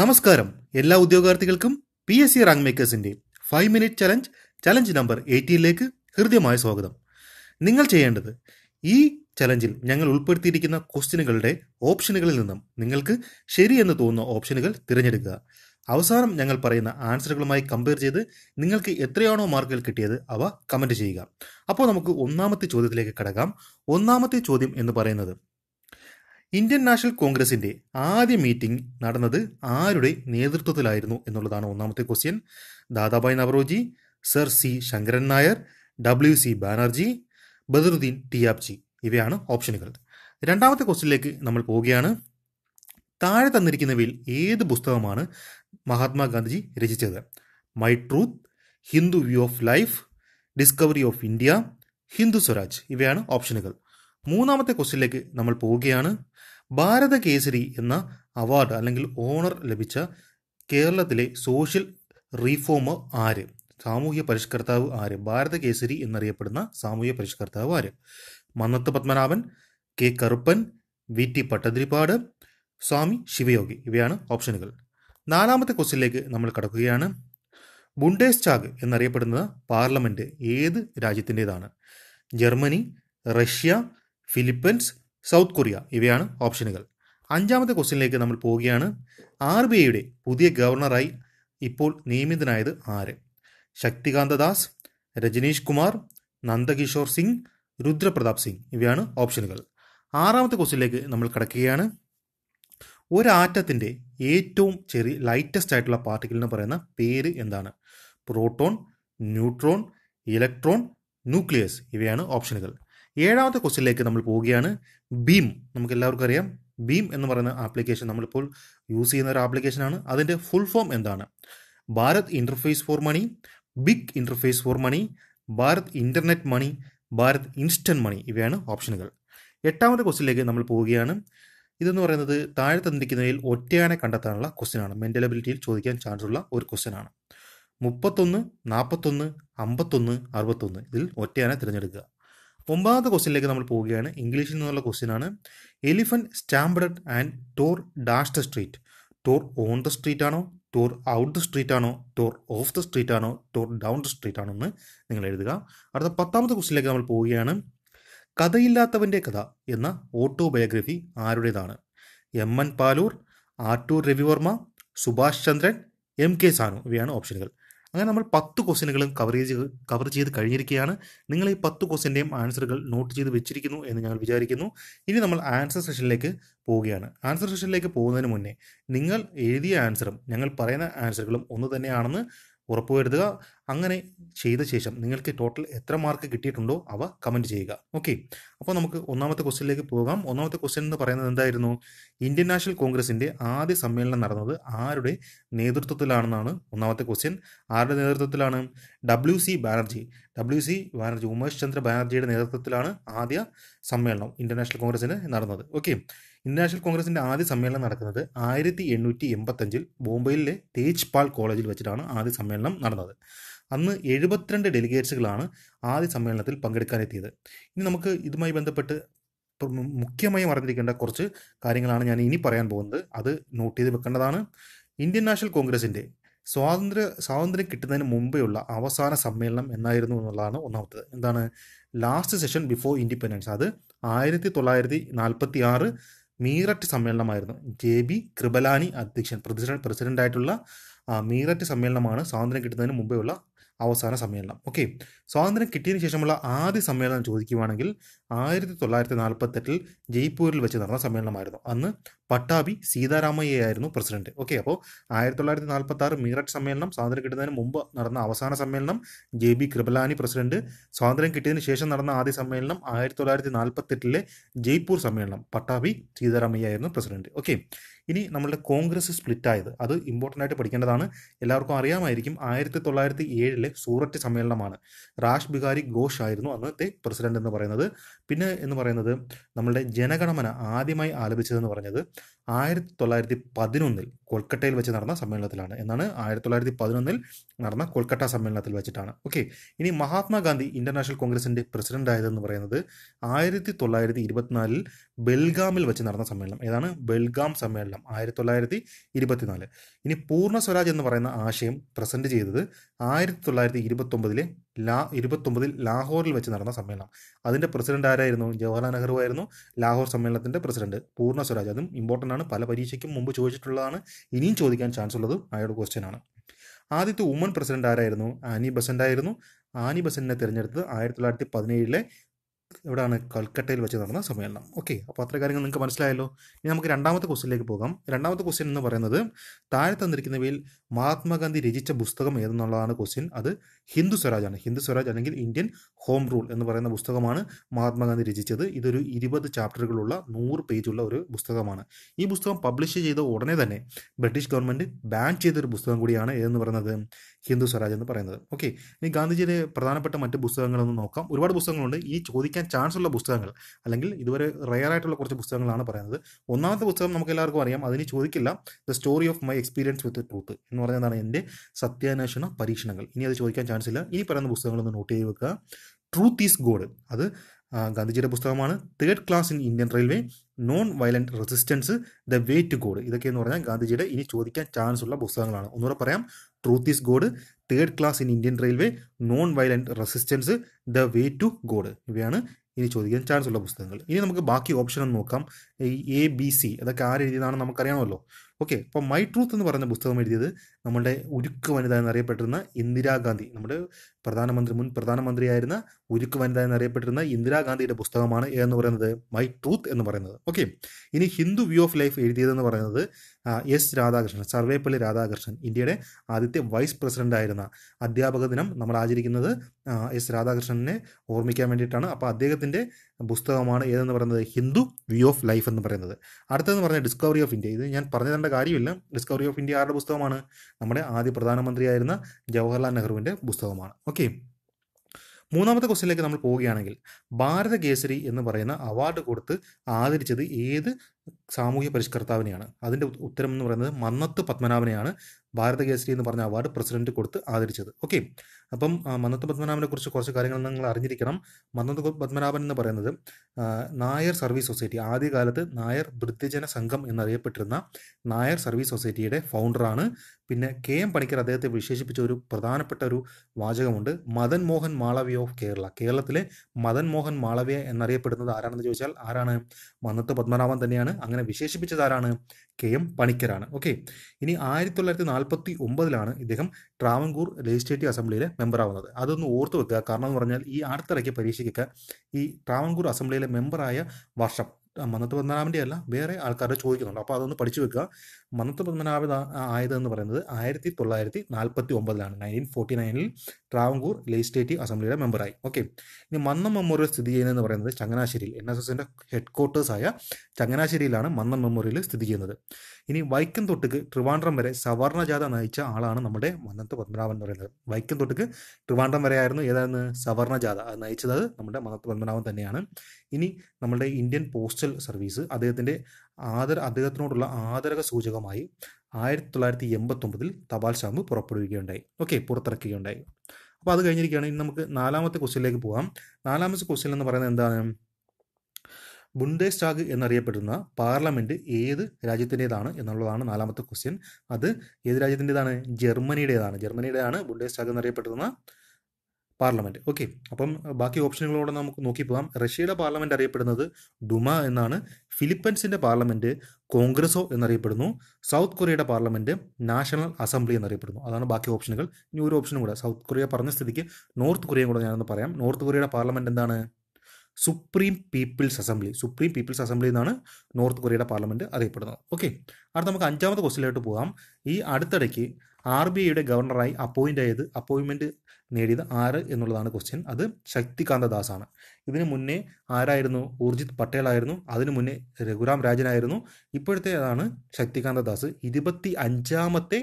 നമസ്കാരം എല്ലാ ഉദ്യോഗാർത്ഥികൾക്കും പി എസ് സി റാങ്ക് മേക്കേഴ്സിന്റെ five minute challenge challenge number എയ്റ്റീനിലേക്ക് ഹൃദ്യമായ സ്വാഗതം നിങ്ങൾ ചെയ്യേണ്ടത് ഈ ചലഞ്ചിൽ ഞങ്ങൾ ഉൾപ്പെടുത്തിയിരിക്കുന്ന ക്വസ്റ്റ്യനുകളുടെ ഓപ്ഷനുകളിൽ നിന്നും നിങ്ങൾക്ക് ശരിയെന്ന് തോന്നുന്ന ഓപ്ഷനുകൾ തിരഞ്ഞെടുക്കുക അവസാനം ഞങ്ങൾ പറയുന്ന ആൻസറുകളുമായി കമ്പയർ ചെയ്ത് നിങ്ങൾക്ക് എത്രയാണോ മാർക്കുകൾ കിട്ടിയത് അവ കമൻറ്റ് ചെയ്യുക അപ്പോൾ നമുക്ക് ഒന്നാമത്തെ ചോദ്യത്തിലേക്ക് കടക്കാം ഒന്നാമത്തെ ചോദ്യം എന്ന് പറയുന്നത് ഇന്ത്യൻ നാഷണൽ കോൺഗ്രസിന്റെ ആദ്യ മീറ്റിംഗ് നടന്നത് ആരുടെ നേതൃത്വത്തിലായിരുന്നു എന്നുള്ളതാണ് ഒന്നാമത്തെ question Dadabhai Naoroji sir C Sankaran Nair W C Banerjee Badruddin Tyabji ഇവയാണ് ഓപ്ഷനുകൾ രണ്ടാമത്തെ ക്വസ്റ്റ്യനിലേക്ക് നമ്മൾ പോവുകയാണ് താഴെ തന്നിരിക്കുന്നവയിൽ ഏത് പുസ്തകമാണ് മഹാത്മാഗാന്ധിജി രചിച്ചത് my truth Hindu view of life discovery of India Hindu Swaraj ഇവയാണ് ഓപ്ഷനുകൾ മൂന്നാമത്തെ ക്വസ്റ്റ്യനിലേക്ക് നമ്മൾ പോവുകയാണ് ഭാരത കേസരി എന്ന അവാർഡ് അല്ലെങ്കിൽ ഓണർ ലഭിച്ച കേരളത്തിലെ സോഷ്യൽ റീഫോമർ ആര് സാമൂഹ്യ പരിഷ്കർത്താവ് ആര് ഭാരത കേസരി എന്നറിയപ്പെടുന്ന സാമൂഹ്യ പരിഷ്കർത്താവ് ആര് Mannathu Padmanabhan K Karuppan V T Bhattathiripad Swami Sivayogi ഇവയാണ് ഓപ്ഷനുകൾ നാലാമത്തെ ക്വസ്റ്റ്യനിലേക്ക് നമ്മൾ കടക്കുകയാണ് ബുണ്ടേസ് ചാഗ് എന്നറിയപ്പെടുന്ന പാർലമെൻറ്റ് ഏത് രാജ്യത്തിൻ്റേതാണ് Germany Russia Philippines south Korea ഇവയാണ് ഓപ്ഷനുകൾ അഞ്ചാമത്തെ ക്വസ്റ്റ്യനിലേക്ക് നമ്മൾ പോവുകയാണ് ആർ ബി ഐയുടെ പുതിയ ഗവർണറായി ഇപ്പോൾ നിയമിതനായത് ആര് ശക്തികാന്ത ദാസ് രജനീഷ് കുമാർ നന്ദകിഷോർ സിംഗ് രുദ്രപ്രതാപ് സിംഗ് ഇവയാണ് ഓപ്ഷനുകൾ ആറാമത്തെ ക്വസ്റ്റ്യനിലേക്ക് നമ്മൾ കിടക്കുകയാണ് ഒരാറ്റത്തിൻ്റെ ഏറ്റവും ചെറിയ ലൈറ്റസ്റ്റ് ആയിട്ടുള്ള പാർട്ടിക്കിൾ എന്ന് പറയുന്ന പേര് എന്താണ് പ്രോട്ടോൺ ന്യൂട്രോൺ ഇലക്ട്രോൺ ന്യൂക്ലിയസ് ഇവയാണ് ഓപ്ഷനുകൾ ഏഴാമത്തെ ക്വസ്റ്റ്യനിലേക്ക് നമ്മൾ പോവുകയാണ് ബീം നമുക്ക് എല്ലാവർക്കും അറിയാം ബീം എന്ന് പറയുന്ന ആപ്ലിക്കേഷൻ നമ്മളിപ്പോൾ യൂസ് ചെയ്യുന്ന ഒരു ആപ്ലിക്കേഷനാണ് അതിൻ്റെ ഫുൾ ഫോം എന്താണ് Bharat interface for money big interface for money Bharat internet money Bharat instant money ഇവയാണ് ഓപ്ഷനുകൾ എട്ടാമത്തെ ക്വസ്റ്റ്യനിലേക്ക് നമ്മൾ പോവുകയാണ് ഇതെന്ന് പറയുന്നത് താഴെ തന്നിരിക്കുന്നതിൽ ഒറ്റയാനെ കണ്ടെത്താനുള്ള ക്വസ്റ്റ്യനാണ് മെൻ്റൽ അബിലിറ്റിയിൽ ചോദിക്കാൻ ചാൻസ് ഉള്ള ഒരു ക്വസ്റ്റ്യനാണ് മുപ്പത്തൊന്ന് നാൽപ്പത്തൊന്ന് അമ്പത്തൊന്ന് അറുപത്തൊന്ന് ഇതിൽ ഒറ്റയാനെ തിരഞ്ഞെടുക്കുക ഒമ്പാമത്തെ ക്വസ്റ്റ്യനിലേക്ക് നമ്മൾ പോവുകയാണ് ഇംഗ്ലീഷിൽ നിന്നുള്ള ആണ് elephant stamped and tore dash the street tore on the street ആണോ ടോർ ഔട്ട് ദ സ്ട്രീറ്റ് ആണോ ടോർ ഓഫ് ദ സ്ട്രീറ്റ് ആണോ ടോർ ഡൗൺ ദ സ്ട്രീറ്റ് ആണോ എന്ന് നിങ്ങൾ എഴുതുക അടുത്ത പത്താമത്തെ ക്വസ്റ്റിലേക്ക് നമ്മൾ പോവുകയാണ് കഥയില്ലാത്തവൻ്റെ കഥ എന്ന ഓട്ടോബയോഗ്രഫി ആരുടേതാണ് M N Paloor Attoor Ravivarma Subhash Chandran M K Sanu ഇവയാണ് ഓപ്ഷനുകൾ അങ്ങനെ നമ്മൾ പത്ത് ക്വസ്റ്റിനുകളും കവർ ചെയ്ത് കവർ ചെയ്ത് കഴിഞ്ഞിരിക്കുകയാണ് നിങ്ങൾ ഈ പത്ത് ക്വസ്റ്റിൻ്റെയും ആൻസറുകൾ നോട്ട് ചെയ്ത് വെച്ചിരിക്കുന്നു എന്ന് ഞങ്ങൾ വിചാരിക്കുന്നു ഇനി നമ്മൾ ആൻസർ സെഷനിലേക്ക് പോവുകയാണ് ആൻസർ സെഷനിലേക്ക് പോകുന്നതിന് മുന്നേ നിങ്ങൾ എഴുതിയ ആൻസറും ഞങ്ങൾ പറയുന്ന ആൻസറുകളും ഒന്ന് തന്നെയാണെന്ന് ഉറപ്പുവരുത്തുക അങ്ങനെ ചെയ്ത ശേഷം നിങ്ങൾക്ക് ടോട്ടൽ എത്ര മാർക്ക് കിട്ടിയിട്ടുണ്ടോ അവ കമൻറ്റ് ചെയ്യുക ഓക്കെ അപ്പോൾ നമുക്ക് ഒന്നാമത്തെ ക്വസ്റ്റ്യനിലേക്ക് പോകാം ഒന്നാമത്തെ ക്വസ്റ്റ്യൻ എന്ന് പറയുന്നത് എന്തായിരുന്നു ഇന്ത്യൻ നാഷണൽ കോൺഗ്രസിൻ്റെ ആദ്യ സമ്മേളനം നടന്നത് ആരുടെ നേതൃത്വത്തിലാണെന്നാണ് ഒന്നാമത്തെ ക്വസ്റ്റ്യൻ ആരുടെ നേതൃത്വത്തിലാണ് W C Banerjee W C Banerjee Umesh Chandra ബാനർജിയുടെ നേതൃത്വത്തിലാണ് ആദ്യ സമ്മേളനം ഇന്ത്യൻ നാഷണൽ കോൺഗ്രസിന് നടന്നത് ഓക്കെ ഇന്റർനാഷണൽ കോൺഗ്രസിൻ്റെ ആദ്യ സമ്മേളനം നടക്കുന്നത് ആയിരത്തി എണ്ണൂറ്റി എൺപത്തഞ്ചിൽ ബോംബെയിലെ തേജ് പാൽ കോളേജിൽ വെച്ചിട്ടാണ് ആദ്യ സമ്മേളനം നടന്നത് അന്ന് എഴുപത്തിരണ്ട് ഡെലിഗേറ്റ്സുകളാണ് ആദ്യ സമ്മേളനത്തിൽ പങ്കെടുക്കാനെത്തിയത് ഇനി നമുക്ക് ഇതുമായി ബന്ധപ്പെട്ട് മുഖ്യമായും അറിഞ്ഞിരിക്കേണ്ട കുറച്ച് കാര്യങ്ങളാണ് ഞാൻ ഇനി പറയാൻ പോകുന്നത് അത് നോട്ട് ചെയ്ത് വെക്കേണ്ടതാണ് ഇന്ത്യൻ നാഷണൽ കോൺഗ്രസിൻ്റെ സ്വാതന്ത്ര്യ സ്വാതന്ത്ര്യം കിട്ടുന്നതിന് മുമ്പെയുള്ള അവസാന സമ്മേളനം എന്നായിരുന്നു എന്നുള്ളതാണ് ഒന്നാമത്തത് എന്താണ് ലാസ്റ്റ് സെഷൻ ബിഫോർ ഇൻഡിപെൻഡൻസ് അത് ആയിരത്തി തൊള്ളായിരത്തി നാൽപ്പത്തി ആറ് മീററ്റ് സമ്മേളനമായിരുന്നു ജെ ബി കൃപലാനി അധ്യക്ഷൻ പ്രസിഡന്റ് പ്രസിഡന്റായിട്ടുള്ള മീററ്റ് സമ്മേളനമാണ് സ്വാതന്ത്ര്യം കിട്ടുന്നതിന് ഉള്ള അവസാന സമ്മേളനം ഓക്കെ സ്വാതന്ത്ര്യം കിട്ടിയതിനു ശേഷമുള്ള ആദ്യ സമ്മേളനം ചോദിക്കുകയാണെങ്കിൽ ആയിരത്തി തൊള്ളായിരത്തി നാൽപ്പത്തെട്ടിൽ ജയ്പൂരിൽ വെച്ച് നടന്ന സമ്മേളനമായിരുന്നു അന്ന് പട്ടാഭി സീതാരാമയ്യായിരുന്നു പ്രസിഡന്റ് ഓക്കെ അപ്പോൾ ആയിരത്തി തൊള്ളായിരത്തി നാൽപ്പത്തി ആറ് മീററ്റ് സമ്മേളനം സ്വാതന്ത്ര്യം കിട്ടുന്നതിന് മുമ്പ് നടന്ന അവസാന സമ്മേളനം ജെ ബി കൃപലാനി പ്രസിഡന്റ് സ്വാതന്ത്ര്യം കിട്ടിയതിന് ശേഷം നടന്ന ആദ്യ സമ്മേളനം ആയിരത്തി തൊള്ളായിരത്തി നാൽപ്പത്തെട്ടിലെ ജയ്പൂർ സമ്മേളനം പട്ടാഭി സീതാരാമയ്യായിരുന്നു പ്രസിഡന്റ് ഓക്കെ ഇനി നമ്മളുടെ കോൺഗ്രസ് സ്പ്ലിറ്റ് ആയത് അത് ഇമ്പോർട്ടൻ്റ് ആയിട്ട് പഠിക്കേണ്ടതാണ് എല്ലാവർക്കും അറിയാമായിരിക്കും ആയിരത്തി തൊള്ളായിരത്തി ഏഴിലെ സൂററ്റ് സമ്മേളനമാണ് രാഷ് ബിഹാരി ഘോഷ് ആയിരുന്നു അന്നത്തെ പ്രസിഡന്റ് എന്ന് പറയുന്നത് പിന്നെ എന്ന് പറയുന്നത് നമ്മളുടെ ജനഗണമന ആദ്യമായി ആലപിച്ചതെന്ന് പറഞ്ഞത് ആയിരത്തി തൊള്ളായിരത്തി പതിനൊന്നിൽ കൊൽക്കട്ടയിൽ വെച്ച് നടന്ന സമ്മേളനത്തിലാണ് എന്നാണ് ആയിരത്തി തൊള്ളായിരത്തി പതിനൊന്നിൽ നടന്ന കൊൽക്കട്ട സമ്മേളനത്തിൽ വെച്ചിട്ടാണ് ഓക്കെ ഇനി മഹാത്മാഗാന്ധി ഇന്റർനാഷണൽ കോൺഗ്രസിന്റെ പ്രസിഡന്റ് ആയതെന്ന് പറയുന്നത് ആയിരത്തി തൊള്ളായിരത്തി ഇരുപത്തിനാലിൽ ബെൽഗാമിൽ വെച്ച് നടന്ന സമ്മേളനം ഏതാണ് ബെൽഗാം സമ്മേളനം ആയിരത്തി തൊള്ളായിരത്തി ഇരുപത്തിനാല് ഇനി പൂർണ്ണ സ്വരാജ് എന്ന് പറയുന്ന ആശയം പ്രസന്റ് ചെയ്തത് ആയിരത്തി തൊള്ളായിരത്തി ഇരുപത്തൊമ്പതിലെ ലാ ഇരുപത്തൊമ്പതിൽ ലാഹോറിൽ വെച്ച് നടന്ന സമ്മേളനം അതിൻ്റെ പ്രസിഡന്റ് ആരായിരുന്നു ജവഹർലാൽ നെഹ്റു ആയിരുന്നു ലാഹോർ സമ്മേളനത്തിൻ്റെ പ്രസിഡന്റ് പൂർണ്ണ സ്വരാജ് അതും ഇമ്പോർട്ടൻ്റ് ആണ് പല പരീക്ഷയ്ക്കും മുമ്പ് ചോദിച്ചിട്ടുള്ളതാണ് ഇനിയും ചോദിക്കാൻ ചാൻസ് ഉള്ളത് അയാളുടെ ക്വസ്റ്റ്യൻ ആണ് ആദ്യത്തെ ഉമ്മൻ പ്രസിഡന്റ് ആരായിരുന്നു ആനി ബസൻ്റ് ആയിരുന്നു ആനി ബസനെ തിരഞ്ഞെടുത്തത് ആയിരത്തി തൊള്ളായിരത്തി പതിനേഴിലെ എവിടെയാണ് കൊൽക്കട്ടയിൽ വെച്ച് നടന്ന സമ്മേളനം ഓക്കെ അപ്പോൾ അത്ര കാര്യങ്ങൾ നിങ്ങൾക്ക് മനസ്സിലായല്ലോ ഇനി നമുക്ക് രണ്ടാമത്തെ ക്വസ്റ്റിനിലേക്ക് പോകാം രണ്ടാമത്തെ ക്വസ്റ്റ്യൻ എന്ന് പറയുന്നത് താഴെ തന്നിരിക്കുന്നവയിൽ മഹാത്മാഗാന്ധി രചിച്ച പുസ്തകം ഏതെന്നുള്ളതാണ് ക്വസ്റ്റ്യൻ അത് ഹിന്ദു സ്വരാജാണ് ഹിന്ദു സ്വരാജ് അല്ലെങ്കിൽ ഇന്ത്യൻ ഹോം റൂൾ എന്ന് പറയുന്ന പുസ്തകമാണ് മഹാത്മാഗാന്ധി രചിച്ചത് ഇതൊരു ഇരുപത് ചാപ്റ്ററുകളുള്ള നൂറ് പേജുള്ള ഒരു പുസ്തകമാണ് ഈ പുസ്തകം പബ്ലിഷ് ചെയ്ത ഉടനെ തന്നെ ബ്രിട്ടീഷ് ഗവൺമെൻറ് ബാൻ ചെയ്തൊരു പുസ്തകം കൂടിയാണ് ഏതെന്ന് പറയുന്നത് ഹിന്ദു സ്വരാജ് എന്ന് പറയുന്നത് ഓക്കെ ഇനി ഗാന്ധിജിയുടെ പ്രധാനപ്പെട്ട മറ്റ് പുസ്തകങ്ങളൊന്നും നോക്കാം ഒരുപാട് പുസ്തകങ്ങളുണ്ട് ഈ ചോദിക്കാൻ ലഭിക്കാൻ ചാൻസ് ഉള്ള പുസ്തകങ്ങൾ അല്ലെങ്കിൽ ഇതുവരെ റയർ ആയിട്ടുള്ള കുറച്ച് പുസ്തകങ്ങളാണ് പറയുന്നത് ഒന്നാമത്തെ പുസ്തകം നമുക്ക് എല്ലാവർക്കും അറിയാം അതിന് ചോദിക്കില്ല the story of my experience with truth എന്ന് പറയുന്നതാണ് എൻ്റെ സത്യാന്വേഷണ പരീക്ഷണങ്ങൾ ഇനി അത് ചോദിക്കാൻ ചാൻസ് ഇല്ല ഇനി പറയുന്ന പുസ്തകങ്ങളൊന്ന് നോട്ട് ചെയ്ത് വെക്കുക ട്രൂത്ത് ഈസ് ഗോഡ് അത് ഗാന്ധിജിയുടെ പുസ്തകമാണ് third class in Indian railway non violent resistance the way to God ഇതൊക്കെ എന്ന് പറഞ്ഞാൽ ഗാന്ധിജിയുടെ ഇനി ചോദിക്കാൻ ചാൻസ് ഉള്ള പുസ്തകങ്ങളാണ് ഒന്നുകൂടെ പറയാം truth is God third class in Indian railway non violent resistance the way to God ഇവയാണ് ഇനി ചോദിക്കാൻ ചാൻസ് ഉള്ള പുസ്തകങ്ങൾ ഇനി നമുക്ക് ബാക്കി ഓപ്ഷൻ ഒന്ന് നോക്കാം എ ബി സി അതൊക്കെ ആരെഴുതിയതാണെന്ന് നമുക്കറിയാമല്ലോ ഓക്കെ അപ്പോൾ മൈ ട്രൂത്ത് എന്ന് പറയുന്ന പുസ്തകം എഴുതിയത് നമ്മുടെ ഉരുക്ക് വനിത എന്നറിയപ്പെട്ടിരുന്ന ഇന്ദിരാഗാന്ധി നമ്മുടെ പ്രധാനമന്ത്രി മുൻ പ്രധാനമന്ത്രിയായിരുന്ന ഉരുക്ക് വനിത എന്നറിയപ്പെട്ടിരുന്ന ഇന്ദിരാഗാന്ധിയുടെ പുസ്തകമാണ് എന്ന് പറയുന്നത് മൈ ട്രൂത്ത് എന്ന് പറയുന്നത് ഓക്കെ ഇനി ഹിന്ദു വ്യൂ ഓഫ് ലൈഫ് എഴുതിയതെന്ന് പറയുന്നത് എസ് രാധാകൃഷ്ണൻ സർവേപ്പള്ളി രാധാകൃഷ്ണൻ ഇന്ത്യയുടെ ആദ്യത്തെ വൈസ് പ്രസിഡന്റ് ആയിരുന്ന അധ്യാപക ദിനം നമ്മൾ ആചരിക്കുന്നത് എസ് രാധാകൃഷ്ണനെ ഓർമ്മിക്കാൻ വേണ്ടിയിട്ടാണ് അപ്പോൾ അദ്ദേഹത്തിൻ്റെ പുസ്തകമാണ് ഏതെന്ന് പറയുന്നത് ഹിന്ദു വ്യൂ ഓഫ് ലൈഫ് എന്ന് പറയുന്നത് അടുത്തതെന്ന് പറഞ്ഞാൽ ഡിസ്കവറി ഓഫ് ഇന്ത്യ ഇത് ഞാൻ പറഞ്ഞു തരേണ്ട കാര്യമില്ല ഡിസ്കവറി ഓഫ് ഇന്ത്യ ആരുടെ പുസ്തകമാണ് നമ്മുടെ ആദ്യ പ്രധാനമന്ത്രിയായിരുന്ന ജവഹർലാൽ നെഹ്റുവിൻ്റെ പുസ്തകമാണ് ഓക്കെ മൂന്നാമത്തെ ക്വസ്റ്റ്യനിലേക്ക് നമ്മൾ പോവുകയാണെങ്കിൽ ഭാരത കേസരി എന്ന് പറയുന്ന അവാർഡ് കൊടുത്ത് ആദരിച്ചത് ഏത് സാമൂഹ്യ പരിഷ്കർത്താവിനെയാണ് അതിൻ്റെ ഉത്തരം എന്ന് പറയുന്നത് മന്നത്ത് പത്മനാഭനെയാണ് ഭാരതകേസരി എന്ന് പറഞ്ഞ അവാർഡ് പ്രസിഡന്റ് കൊടുത്ത് ആദരിച്ചത് ഓക്കെ അപ്പം മന്നത്ത് പത്മനാഭനെ കുറിച്ച് കുറച്ച് കാര്യങ്ങൾ നിങ്ങൾ അറിഞ്ഞിരിക്കണം മന്നത്ത് പത്മനാഭൻ എന്ന് പറയുന്നത് നായർ സർവീസ് സൊസൈറ്റി ആദ്യകാലത്ത് നായർ വൃദ്ധജന സംഘം എന്നറിയപ്പെട്ടിരുന്ന നായർ സർവീസ് സൊസൈറ്റിയുടെ ഫൗണ്ടറാണ് പിന്നെ കെ എം പണിക്കർ അദ്ദേഹത്തെ വിശേഷിപ്പിച്ച ഒരു പ്രധാനപ്പെട്ട ഒരു വാചകമുണ്ട് മദൻ മോഹൻ മാളവ്യ ഓഫ് കേരള കേരളത്തിലെ മദൻ മോഹൻ മാളവ്യ എന്നറിയപ്പെടുന്നത് ആരാണെന്ന് ചോദിച്ചാൽ ആരാണ് മന്നത്ത് പത്മനാഭൻ തന്നെയാണ് അങ്ങനെ വിശേഷിപ്പിച്ചതാരാണ് കെ എം പണിക്കരാണ് ഓക്കെ ഇനി ആയിരത്തി തൊള്ളായിരത്തി നാൽപ്പത്തി ഒമ്പതിലാണ് ഇദ്ദേഹം ട്രാവൻകൂർ ലെജിസ്ലേറ്റീവ് അസംബ്ലിയിലെ മെമ്പറാവുന്നത് അതൊന്ന് ഓർത്തു വെക്കുക കാരണം എന്ന് പറഞ്ഞാൽ ഈ അടുത്തിടയ്ക്ക് പരീക്ഷയ്ക്കൊക്കെ ഈ ട്രാവൻകൂർ അസംബ്ലിയിലെ മെമ്പറായ വർഷം മന്നത്ത് പത്മനാഭൻ്റെ അല്ല വേറെ ആൾക്കാരുടെ ചോദിക്കുന്നുണ്ട് അപ്പോൾ അതൊന്ന് പഠിച്ചു വെക്കുക മന്നത്ത് പത്മനാഭൻ ആയതെന്ന് പറയുന്നത് ആയിരത്തി തൊള്ളായിരത്തി നാൽപ്പത്തി ഒമ്പതിലാണ് നയൻറ്റീൻ ഫോർട്ടി നയനിൽ ട്രാവങ്കൂർ ലെജിസ്ലേറ്റീവ് അസംബ്ലിയുടെ മെമ്പറായി ഓക്കെ ഇനി മന്നം മെമ്മോറിയൽ സ്ഥിതി ചെയ്യുന്നതെന്ന് പറയുന്നത് ചങ്ങനാശ്ശേരിയിൽ എൻ എസ് എസിൻ്റെ ഹെഡ് ക്വാർട്ടേഴ്സായ ചങ്ങനാശ്ശേരിയിലാണ് മന്നം മെമ്മോറിയൽ സ്ഥിതി ചെയ്യുന്നത് ഇനി വൈക്കം തൊട്ടുക്ക് ട്രിവാൻഡ്രം വരെ സവർണ ജാഥ നയിച്ച ആളാണ് നമ്മുടെ മന്നത്ത് പത്മനാഭൻ എന്ന് പറയുന്നത് വൈക്കം തൊട്ടുക്ക് ട്രിവാൻഡ്രം വരെ ആയിരുന്നു ഏതായിരുന്നു സവർണ ജാഥ നയിച്ചത് നമ്മുടെ മന്നത്ത് പത്മനാഭൻ തന്നെയാണ് ഇനി നമ്മുടെ ഇന്ത്യൻ പോസ്റ്റൽ സർവീസ് അദ്ദേഹത്തിൻ്റെ ആദര അദ്ദേഹത്തിനോടുള്ള ആദരക സൂചകമായി ആയിരത്തി തൊള്ളായിരത്തി എൺപത്തൊമ്പതിൽ തപാൽ സ്റ്റാമ്പ് പുറപ്പെടുവിക്കുകയുണ്ടായി ഓക്കെ പുറത്തിറക്കുകയുണ്ടായി അപ്പോൾ അത് കഴിഞ്ഞിരിക്കുകയാണ് ഇനി നമുക്ക് നാലാമത്തെ ക്വസ്റ്റ്യനിലേക്ക് പോകാം നാലാമത്തെ ക്വസ്റ്റ്യൻ എന്ന് പറയുന്നത് എന്താണ് ബുണ്ടേസ്റ്റാഗ് എന്നറിയപ്പെടുന്ന പാർലമെൻറ്റ് ഏത് രാജ്യത്തിൻ്റെതാണ് എന്നുള്ളതാണ് നാലാമത്തെ ക്വസ്റ്റ്യൻ അത് ഏത് രാജ്യത്തിൻ്റെതാണ് ജർമ്മനിയുടേതാണ് ജർമ്മനിയുടേതാണ് ബുണ്ടേസ്റ്റാഗ് എന്നറിയപ്പെടുന്ന പാർലമെൻറ്റ് ഓക്കെ അപ്പം ബാക്കി ഓപ്ഷനുകളോടെ നമുക്ക് നോക്കി പോകാം റഷ്യയുടെ പാർലമെൻറ്റ് അറിയപ്പെടുന്നത് ഡുമ എന്നാണ് ഫിലിപ്പൈൻസിൻ്റെ പാർലമെൻറ്റ് കോൺഗ്രസോ എന്നറിയപ്പെടുന്നു സൗത്ത് കൊറിയയുടെ പാർലമെൻറ്റ് നാഷണൽ അസംബ്ലി എന്നറിയപ്പെടുന്നു അതാണ് ബാക്കി ഓപ്ഷനുകൾ ഇനി ഒരു ഓപ്ഷനും കൂടെ സൗത്ത് കൊറിയ പറഞ്ഞ സ്ഥിതിക്ക് നോർത്ത് കൊറിയയും കൂടെ ഞാനൊന്ന് പറയാം നോർത്ത് കൊറിയയുടെ പാർലമെൻറ്റ് എന്താണ് supreme people's assembly supreme people's assembly എന്നാണ് നോർത്ത് കൊറിയയുടെ പാർലമെന്റ് അറിയപ്പെടുന്നത് ഓക്കെ അടുത്ത നമുക്ക് അഞ്ചാമത്തെ ക്വസ്റ്റിലായിട്ട് പോകാം ഈ അടുത്തിടയ്ക്ക് ആർ ബി ഐയുടെ ഗവർണറായി അപ്പോയിൻ്റ് ആയത് അപ്പോയിൻമെൻറ്റ് നേടിയത് ആര് എന്നുള്ളതാണ് ക്വസ്റ്റ്യൻ അത് ശക്തികാന്ത ദാസ് ആണ് ഇതിന് മുന്നേ ആരായിരുന്നു ഊർജിത് പട്ടേൽ ആയിരുന്നു അതിനു മുന്നേ രഘുറാം രാജനായിരുന്നു ഇപ്പോഴത്തേതാണ് ശക്തികാന്ത ദാസ് ഇരുപത്തി അഞ്ചാമത്തെ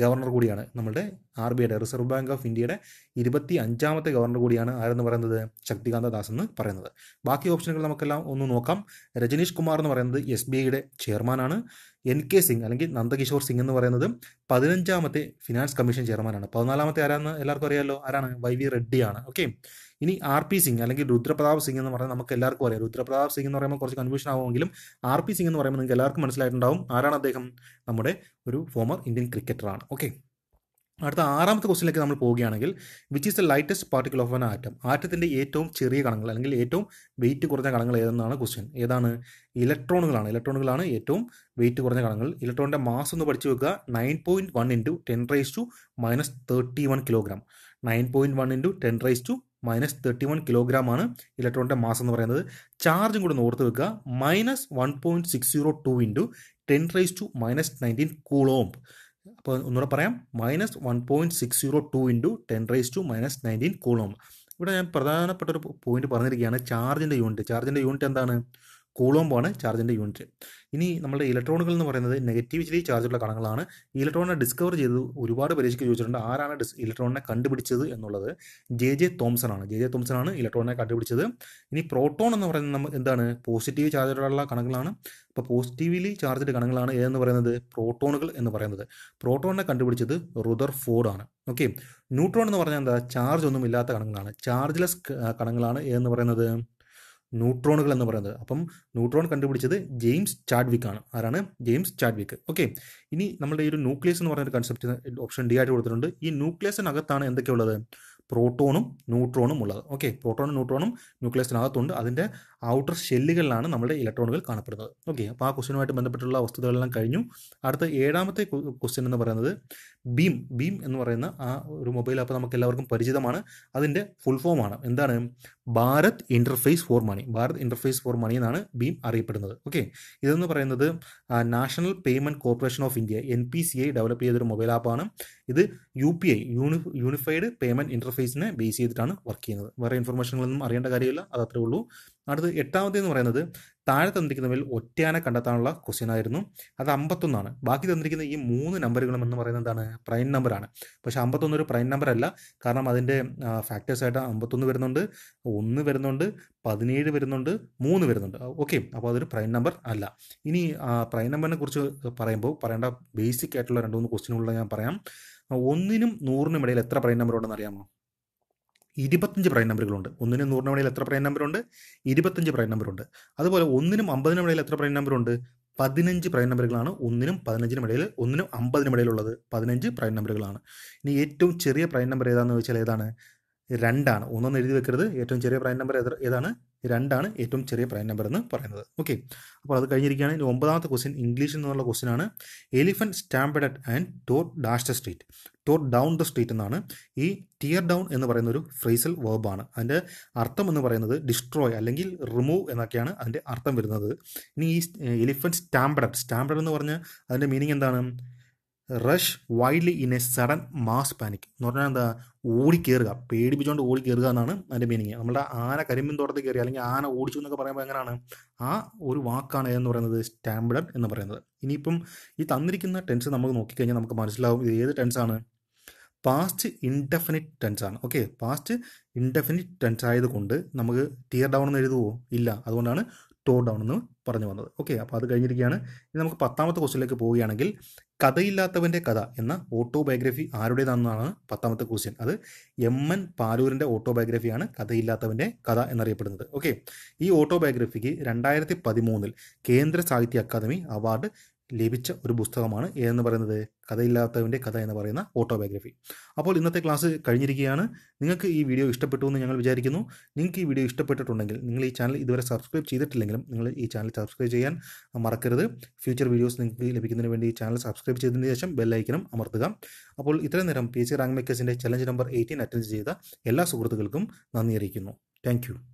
ഗവർണർ കൂടിയാണ് നമ്മുടെ ആർ ബി ഐയുടെ റിസർവ് ബാങ്ക് ഓഫ് ഇന്ത്യയുടെ ഇരുപത്തി അഞ്ചാമത്തെ ഗവർണർ കൂടിയാണ് ആരെന്ന് പറയുന്നത് ശക്തികാന്ത ദാസ് എന്ന് പറയുന്നത് ബാക്കി ഓപ്ഷനുകൾ നമുക്കെല്ലാം ഒന്ന് നോക്കാം രജനീഷ് കുമാർ എന്ന് പറയുന്നത് എസ് ബി ഐയുടെ ചെയർമാനാണ് എൻ കെ സിംഗ് അല്ലെങ്കിൽ നന്ദകിഷോർ സിംഗ് എന്ന് പറയുന്നത് പതിനഞ്ചാമത്തെ ഫിനാൻസ് കമ്മീഷൻ ചെയർമാനാണ് പതിനാലാമത്തെ ആരാന്ന് എല്ലാവർക്കും അറിയാമല്ലോ ആരാണ് വൈ വി റെഡ്ഡിയാണ് ഓക്കെ ഇനി ആർ പി സിംഗ് അല്ലെങ്കിൽ രുദ്രപ്രതാപ് സിംഗ് എന്ന് പറയുന്നത് നമുക്ക് എല്ലാവർക്കും അറിയാം രുദ്രപ്രതാപ് സിംഗ് എന്ന് പറയുമ്പോൾ കുറച്ച് കൺഫ്യൂഷൻ ആവുമെങ്കിലും ആർ പി സിംഗ് എന്ന് പറയുമ്പോൾ നിങ്ങൾക്ക് എല്ലാവർക്കും മനസ്സിലായിട്ടുണ്ടാവും ആരാണ് അദ്ദേഹം നമ്മുടെ ഒരു ഫോമർ ഇന്ത്യൻ ക്രിക്കറ്ററാണ് ഓക്കെ അടുത്ത ആറാമത്തെ ക്വസ്റ്റിലേക്ക് നമ്മൾ പോവുകയാണെങ്കിൽ which is the lightest particle of an atom ആറ്റത്തിൻ്റെ ഏറ്റവും ചെറിയ കണങ്ങൾ അല്ലെങ്കിൽ ഏറ്റവും വെയിറ്റ് കുറഞ്ഞ കണങ്ങൾ ഏതെന്നാണ് ക്വസ്റ്റ്യൻ ഏതാണ് ഇലക്ട്രോണുകളാണ് ഇലക്ട്രോണുകളാണ് ഏറ്റവും വെയിറ്റ് കുറഞ്ഞ കണങ്ങൾ ഇലക്ട്രോണിൻ്റെ മാസ് ഒന്ന് പഠിച്ചു വെക്കുക nine point one into ten raise to minus thirty one kilogram nine point one into ten raise to minus thirty one kilogram ആണ് ഇലക്ട്രോണിൻ്റെ മാസ് എന്ന് പറയുന്നത് ചാർജും കൂടെ ഒന്ന് ഓർത്ത് വെക്കുക minus one point six zero two into ten raise to minus nineteen coulomb അപ്പോൾ ഒന്നുകൂടെ പറയാം minus one point six zero two into ten raise to minus nineteen coulomb ഇവിടെ ഞാൻ പ്രധാനപ്പെട്ട ഒരു പോയിന്റ് പറഞ്ഞിരിക്കുകയാണ് ചാർജിൻ്റെ യൂണിറ്റ് ചാർജിൻ്റെ യൂണിറ്റ് എന്താണ് കൂളോമ്പാണ് ചാർജിൻ്റെ യൂണിറ്റ് ഇനി നമ്മുടെ ഇലക്ട്രോണുകൾ എന്ന് പറയുന്നത് ചെറിയ ചാർജുള്ള കണങ്ങളാണ് ഇലക്ട്രോണിനെ ഡിസ്കവർ ചെയ്ത് ഒരുപാട് പരീക്ഷയ്ക്ക് ചോദിച്ചിട്ടുണ്ട് ആരാണ് ഡിസ് ഇലക്ട്രോണിനെ കണ്ടുപിടിച്ചത് എന്നുള്ളത് ജെ ജെ തോംസൺ ആണ് ജെ ജെ തോംസൺ ആണ് ഇലക്ട്രോണിനെ കണ്ടുപിടിച്ചത് ഇനി പ്രോട്ടോൺ എന്ന് പറയുന്നത് നമ്മൾ എന്താണ് പോസിറ്റീവ് ചാർജുള്ള കണങ്ങളാണ് അപ്പോൾ പോസിറ്റീവ്ലി ചാർജ് കണങ്ങളാണ് ഏതെന്ന് പറയുന്നത് പ്രോട്ടോണുകൾ എന്ന് പറയുന്നത് പ്രോട്ടോണിനെ കണ്ടുപിടിച്ചത് റുദർ ഫോർഡാണ് ഓക്കെ ന്യൂട്രോൺ എന്ന് പറഞ്ഞാൽ എന്താ ചാർജ് ഒന്നും ഇല്ലാത്ത കണങ്ങളാണ് ചാർജ്ലെസ് കണങ്ങളാണ് ഏതെന്ന് പറയുന്നത് ന്യൂട്രോണുകൾ എന്ന് പറയുന്നത് അപ്പം ന്യൂട്രോൺ കണ്ടുപിടിച്ചത് ജെയിംസ് ചാഡ്വിക് ആണ് ആരാണ് ജെയിംസ് ചാഡ്വിക് ഓക്കെ ഇനി നമ്മുടെ ഈ ഒരു ന്യൂക്ലിയസ് എന്ന് പറയുന്ന ഒരു കൺസെപ്റ്റ് ഓപ്ഷൻ ഡി ആയിട്ട് കൊടുത്തിട്ടുണ്ട് ഈ ന്യൂക്ലിയസിനകത്താണ് എന്തൊക്കെയുള്ളത് പ്രോട്ടോണും ന്യൂട്രോണും ഉള്ളത് ഓക്കെ പ്രോട്ടോണും ന്യൂട്രോണും ന്യൂക്ലിയസിനകത്തുണ്ട് അതിൻ്റെ ഔട്ടർ ഷെല്ലുകളിലാണ് നമ്മുടെ ഇലക്ട്രോണുകൾ കാണപ്പെടുന്നത് ഓക്കെ അപ്പോൾ ആ ക്വസ്റ്റ്യനുമായിട്ട് ബന്ധപ്പെട്ടുള്ള വസ്തുതകളെല്ലാം കഴിഞ്ഞു അടുത്ത ഏഴാമത്തെ ക്വസ്റ്റ്യൻ എന്ന് പറയുന്നത് ബീം ബീം എന്ന് പറയുന്ന ആ ഒരു മൊബൈൽ ആപ്പ് നമുക്ക് എല്ലാവർക്കും പരിചിതമാണ് അതിൻ്റെ ഫുൾ ഫോമാണ് എന്താണ് Bharat interface for money Bharat interface for money എന്നാണ് ബീം അറിയപ്പെടുന്നത് ഓക്കെ ഇതെന്ന് പറയുന്നത് national payment corporation of India N P C I develop ചെയ്തൊരു മൊബൈൽ ആപ്പാണ് ഇത് U P I uni unified payment ഇൻ്റർഫേസിനെ ബേസ് ചെയ്തിട്ടാണ് വർക്ക് ചെയ്യുന്നത് വേറെ ഇൻഫർമേഷനുകളൊന്നും അറിയേണ്ട കാര്യമില്ല അത് അത്രേ ഉള്ളൂ അടുത്ത് എട്ടാമത്തെ എന്ന് പറയുന്നത് താഴെ തന്നിരിക്കുന്നവയിൽ ഒറ്റയാനെ കണ്ടെത്താനുള്ള ക്വസ്റ്റ്യൻ ആയിരുന്നു അത് അമ്പത്തൊന്നാണ് ബാക്കി തന്നിരിക്കുന്ന ഈ മൂന്ന് നമ്പറുകളും എന്ന് പറയുന്നത് എന്താണ് പ്രൈം നമ്പറാണ് പക്ഷെ അമ്പത്തൊന്ന് ഒരു പ്രൈം നമ്പർ അല്ല കാരണം അതിൻ്റെ ഫാക്ടേഴ്സായിട്ട് അമ്പത്തൊന്ന് വരുന്നുണ്ട് ഒന്ന് വരുന്നുണ്ട് പതിനേഴ് വരുന്നുണ്ട് മൂന്ന് വരുന്നുണ്ട് ഓക്കെ അപ്പോൾ അതൊരു പ്രൈം നമ്പർ അല്ല ഇനി പ്രൈം നമ്പറിനെ കുറിച്ച് പറയുമ്പോൾ പറയേണ്ട ബേസിക് ആയിട്ടുള്ള രണ്ട് മൂന്ന് ക്വസ്റ്റ്യനുകളിൽ ഞാൻ പറയാം ഒന്നിനും നൂറിനും ഇടയിൽ എത്ര പ്രൈം നമ്പർ ഉണ്ടെന്ന് അറിയാമോ ഇരുപത്തഞ്ച് പ്രൈം നമ്പറുകളുണ്ട് ഒന്നിനും നൂറിന് മണിയിൽ എത്ര പ്രൈം നമ്പറുണ്ട് ഇരുപത്തഞ്ച് പ്രൈം നമ്പറുണ്ട് അതുപോലെ ഒന്നിനും അമ്പതിനും ഇടയിൽ എത്ര പ്രൈം നമ്പറുണ്ട് പതിനഞ്ച് പ്രൈം നമ്പറുകളാണ് ഒന്നിനും പതിനഞ്ചിനും ഇടയിൽ ഒന്നിനും അമ്പതിനും ഇടയിലുള്ളത് പതിനഞ്ച് പ്രൈം നമ്പറുകളാണ് ഇനി ഏറ്റവും ചെറിയ പ്രൈം നമ്പർ ഏതാണെന്ന് ചോദിച്ചാൽ ഏതാണ് രണ്ടാണ് ഒന്നൊന്ന് എഴുതി വെക്കരുത് ഏറ്റവും ചെറിയ പ്രൈം നമ്പർ ഏതാണ് രണ്ടാണ് ഏറ്റവും ചെറിയ പ്രൈം നമ്പർ എന്ന് പറയുന്നത് ഓക്കെ അപ്പോൾ അത് കഴിഞ്ഞിരിക്കുകയാണ് ഇനി ഒമ്പതാമത്തെ ക്വസ്റ്റ്യൻ ഇംഗ്ലീഷിൽ നിന്നുള്ള ക്വസ്റ്റ്യൻ ആണ് elephant stamped and tore dash the street tore down the street എന്നാണ് ഈ ടിയർ ഡൗൺ എന്ന് പറയുന്ന ഒരു ഫ്രേസൽ വേർബാണ് അതിൻ്റെ അർത്ഥം എന്ന് പറയുന്നത് ഡിസ്ട്രോയ് അല്ലെങ്കിൽ റിമൂവ് എന്നൊക്കെയാണ് അതിൻ്റെ അർത്ഥം വരുന്നത് ഇനി ഈ എലിഫൻറ്റ് സ്റ്റാമ്പഡ് സ്റ്റാമ്പഡ് എന്ന് പറഞ്ഞാൽ അതിൻ്റെ മീനിങ് എന്താണ് rush wildly in a sudden mass panic എന്ന് പറഞ്ഞാൽ എന്താ ഓടിക്കയറുക പേടിപ്പിച്ചുകൊണ്ട് കയറുക എന്നാണ് അതിൻ്റെ മീനിങ് നമ്മുടെ ആന കരിമ്പിൻ തോട്ടത്തിൽ കയറി അല്ലെങ്കിൽ ആന ഓടിച്ചു എന്നൊക്കെ പറയുമ്പോൾ എങ്ങനെയാണ് ആ ഒരു വാക്കാണ് എന്ന് പറയുന്നത് സ്റ്റാമ്പിഡ് എന്ന് പറയുന്നത് ഇനിയിപ്പം ഈ തന്നിരിക്കുന്ന ടെൻസ് നമുക്ക് നോക്കിക്കഴിഞ്ഞാൽ നമുക്ക് മനസ്സിലാവും ഇത് ഏത് ടെൻസാണ് പാസ്റ്റ് ഇൻഡെഫിനിറ്റ് ടെൻസ് ആണ് ഓക്കെ പാസ്റ്റ് ഇൻഡെഫിനിറ്റ് ടെൻസ് ആയതുകൊണ്ട് നമുക്ക് ടിയർ ഡൗൺ എന്ന് എഴുതുവോ ഇല്ല അതുകൊണ്ടാണ് ടോ ഡൗൺ എന്ന് പറഞ്ഞു വന്നത് ഓക്കെ അപ്പോൾ അത് കഴിഞ്ഞിരിക്കുകയാണ് ഇനി നമുക്ക് പത്താമത്തെ ക്വസ്റ്റിനിലേക്ക് പോവുകയാണെങ്കിൽ കഥയില്ലാത്തവൻ്റെ കഥ എന്ന ഓട്ടോബയോഗ്രഫി ആരുടേതാണെന്നാണ് പത്താമത്തെ ക്വസ്റ്റ്യൻ അത് എം എൻ പാലൂരിൻ്റെ ഓട്ടോബയോഗ്രഫിയാണ് കഥയില്ലാത്തവൻ്റെ കഥ എന്നറിയപ്പെടുന്നത് ഓക്കെ ഈ ഓട്ടോബയോഗ്രഫിക്ക് രണ്ടായിരത്തി പതിമൂന്നിൽ കേന്ദ്ര സാഹിത്യ അക്കാദമി അവാർഡ് ലഭിച്ച ഒരു പുസ്തകമാണ് ഏതെന്ന് പറയുന്നത് കഥയില്ലാത്തവൻ്റെ കഥ എന്ന് പറയുന്ന ഓട്ടോബയോഗ്രഫി അപ്പോൾ ഇന്നത്തെ ക്ലാസ് കഴിഞ്ഞിരിക്കുകയാണ് നിങ്ങൾക്ക് ഈ വീഡിയോ ഇഷ്ടപ്പെട്ടു എന്ന് ഞങ്ങൾ വിചാരിക്കുന്നു നിങ്ങൾക്ക് ഈ വീഡിയോ ഇഷ്ടപ്പെട്ടിട്ടുണ്ടെങ്കിൽ നിങ്ങൾ ഈ ചാനൽ ഇതുവരെ സബ്സ്ക്രൈബ് ചെയ്തിട്ടില്ലെങ്കിലും നിങ്ങൾ ഈ ചാനൽ സബ്സ്ക്രൈബ് ചെയ്യാൻ മറക്കരുത് ഫ്യൂച്ചർ വീഡിയോസ് നിങ്ങൾക്ക് ലഭിക്കുന്നതിന് വേണ്ടി ഈ ചാനൽ സബ്സ്ക്രൈബ് ചെയ്തതിന് ശേഷം ബെല്ലൈക്കനും അമർത്തുക അപ്പോൾ ഇത്രയും നേരം പി എസ് സി റാങ്ക് മേക്കേഴ്സിൻ്റെ ചലഞ്ച് നമ്പർ എയ്റ്റീൻ അറ്റൻഡ് ചെയ്ത എല്ലാ സുഹൃത്തുക്കൾക്കും നന്ദി അറിയിക്കുന്നു താങ്ക്